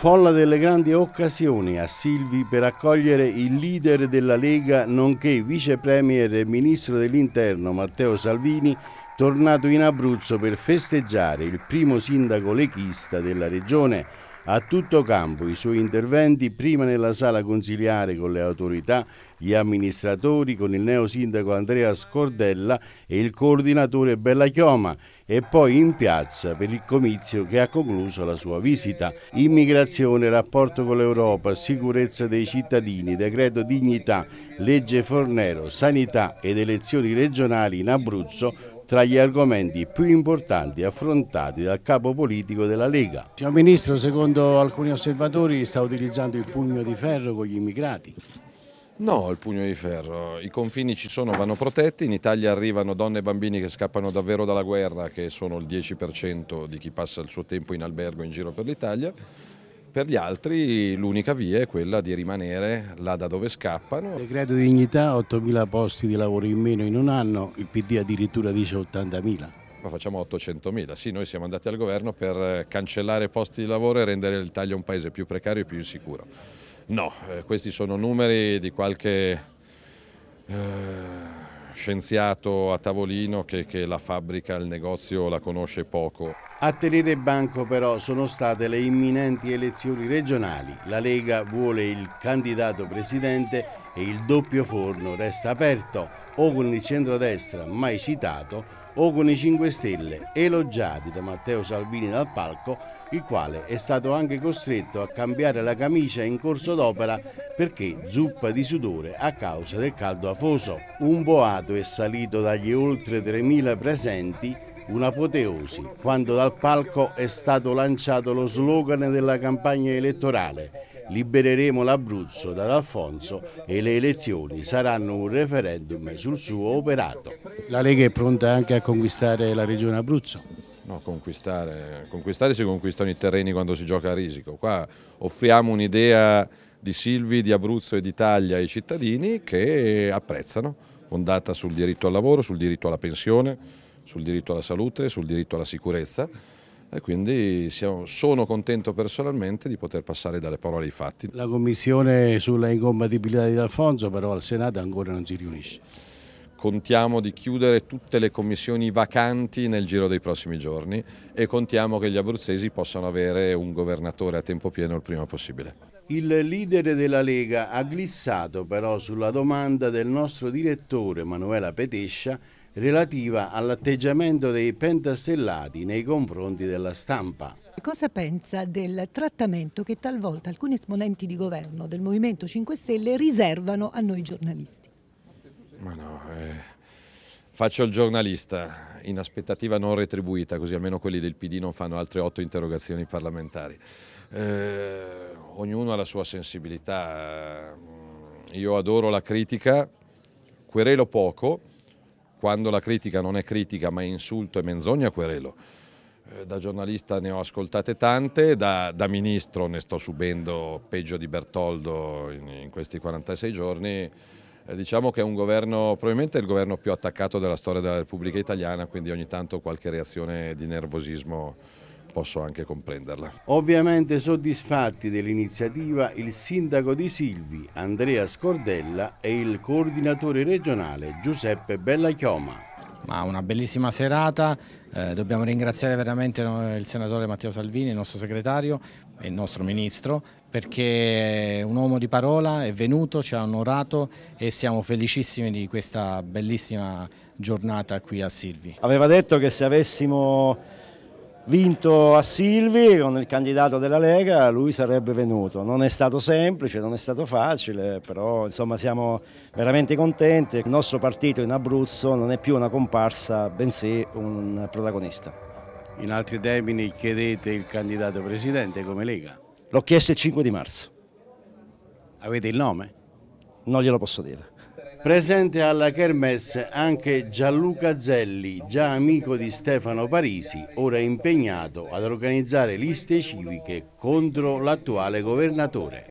folla delle grandi occasioni a Silvi per accogliere il leader della Lega nonché vice premier e ministro dell'interno Matteo Salvini tornato in Abruzzo per festeggiare il primo sindaco leghista della regione a tutto campo i suoi interventi prima nella sala consiliare con le autorità, gli amministratori, con il neo sindaco Andrea Scordella e il coordinatore Bella Chioma e poi in piazza per il comizio che ha concluso la sua visita. Immigrazione, rapporto con l'Europa, sicurezza dei cittadini, decreto dignità, legge Fornero, sanità ed elezioni regionali in Abruzzo tra gli argomenti più importanti affrontati dal capo politico della Lega. Signor Ministro, secondo alcuni osservatori sta utilizzando il pugno di ferro con gli immigrati. No, il pugno di ferro, i confini ci sono, vanno protetti, in Italia arrivano donne e bambini che scappano davvero dalla guerra, che sono il 10% di chi passa il suo tempo in albergo in giro per l'Italia, per gli altri l'unica via è quella di rimanere là da dove scappano. Decreto di dignità, 8.000 posti di lavoro in meno in un anno, il PD addirittura dice 80.000 ma facciamo 800.000. Sì, noi siamo andati al governo per eh, cancellare posti di lavoro e rendere l'Italia un paese più precario e più insicuro. No, eh, questi sono numeri di qualche eh, scienziato a tavolino che, che la fabbrica, il negozio la conosce poco. A tenere banco però sono state le imminenti elezioni regionali. La Lega vuole il candidato presidente e il doppio forno resta aperto o con il centrodestra mai citato o con i 5 Stelle elogiati da Matteo Salvini dal palco, il quale è stato anche costretto a cambiare la camicia in corso d'opera perché zuppa di sudore a causa del caldo afoso. Un boato è salito dagli oltre 3.000 presenti Un'apoteosi, quando dal palco è stato lanciato lo slogan della campagna elettorale Libereremo l'Abruzzo da D'Alfonso e le elezioni saranno un referendum sul suo operato. La Lega è pronta anche a conquistare la regione Abruzzo? No, conquistare. conquistare. si conquistano i terreni quando si gioca a risico. Qua offriamo un'idea di Silvi, di Abruzzo e d'Italia ai cittadini che apprezzano, fondata sul diritto al lavoro, sul diritto alla pensione, sul diritto alla salute, sul diritto alla sicurezza e quindi siamo, sono contento personalmente di poter passare dalle parole ai fatti. La commissione sulla incompatibilità di D'Alfonso però al Senato ancora non si riunisce. Contiamo di chiudere tutte le commissioni vacanti nel giro dei prossimi giorni e contiamo che gli abruzzesi possano avere un governatore a tempo pieno il prima possibile. Il leader della Lega ha glissato però sulla domanda del nostro direttore Manuela Petescia relativa all'atteggiamento dei pentastellati nei confronti della stampa. Cosa pensa del trattamento che talvolta alcuni esponenti di governo del Movimento 5 Stelle riservano a noi giornalisti? Ma no, eh, faccio il giornalista in aspettativa non retribuita, così almeno quelli del PD non fanno altre otto interrogazioni parlamentari. Eh, ognuno ha la sua sensibilità, mm, io adoro la critica, querelo poco, quando la critica non è critica ma è insulto e menzogna, querelo. Eh, da giornalista ne ho ascoltate tante, da, da ministro ne sto subendo peggio di Bertoldo in, in questi 46 giorni eh, diciamo che è un governo, probabilmente il governo più attaccato della storia della Repubblica Italiana, quindi ogni tanto qualche reazione di nervosismo posso anche comprenderla. Ovviamente soddisfatti dell'iniziativa il sindaco di Silvi, Andrea Scordella e il coordinatore regionale Giuseppe Bellachioma. Ma una bellissima serata, eh, dobbiamo ringraziare veramente il senatore Matteo Salvini, il nostro segretario e il nostro ministro perché un uomo di parola, è venuto, ci ha onorato e siamo felicissimi di questa bellissima giornata qui a Silvi. Aveva detto che se avessimo vinto a Silvi con il candidato della Lega, lui sarebbe venuto. Non è stato semplice, non è stato facile, però insomma siamo veramente contenti. Il nostro partito in Abruzzo non è più una comparsa, bensì un protagonista. In altri termini chiedete il candidato presidente come Lega? L'ho chiesto il 5 di marzo. Avete il nome? Non glielo posso dire. Presente alla Kermesse anche Gianluca Zelli, già amico di Stefano Parisi, ora impegnato ad organizzare liste civiche contro l'attuale governatore.